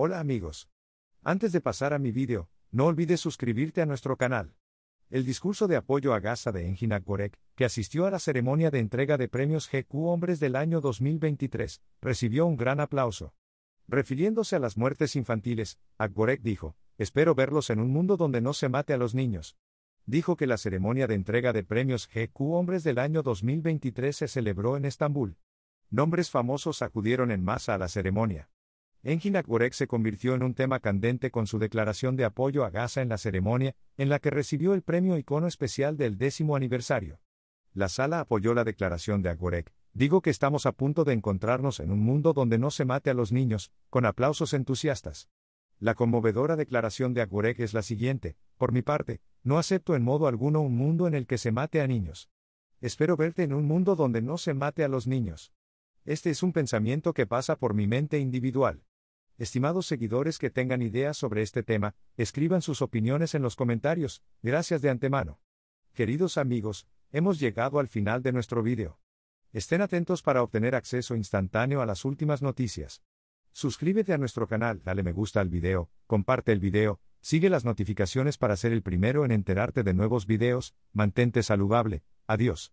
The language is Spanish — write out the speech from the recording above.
Hola amigos. Antes de pasar a mi vídeo, no olvides suscribirte a nuestro canal. El discurso de apoyo a Gaza de Engin Gorek, que asistió a la ceremonia de entrega de premios GQ Hombres del año 2023, recibió un gran aplauso. Refiriéndose a las muertes infantiles, Akborek dijo, espero verlos en un mundo donde no se mate a los niños. Dijo que la ceremonia de entrega de premios GQ Hombres del año 2023 se celebró en Estambul. Nombres famosos acudieron en masa a la ceremonia. Engin Agorek se convirtió en un tema candente con su declaración de apoyo a Gaza en la ceremonia, en la que recibió el premio Icono Especial del décimo aniversario. La sala apoyó la declaración de Agorek. Digo que estamos a punto de encontrarnos en un mundo donde no se mate a los niños, con aplausos entusiastas. La conmovedora declaración de Agorek es la siguiente, por mi parte, no acepto en modo alguno un mundo en el que se mate a niños. Espero verte en un mundo donde no se mate a los niños. Este es un pensamiento que pasa por mi mente individual. Estimados seguidores que tengan ideas sobre este tema, escriban sus opiniones en los comentarios, gracias de antemano. Queridos amigos, hemos llegado al final de nuestro vídeo. Estén atentos para obtener acceso instantáneo a las últimas noticias. Suscríbete a nuestro canal, dale me gusta al video, comparte el video, sigue las notificaciones para ser el primero en enterarte de nuevos videos, mantente saludable, adiós.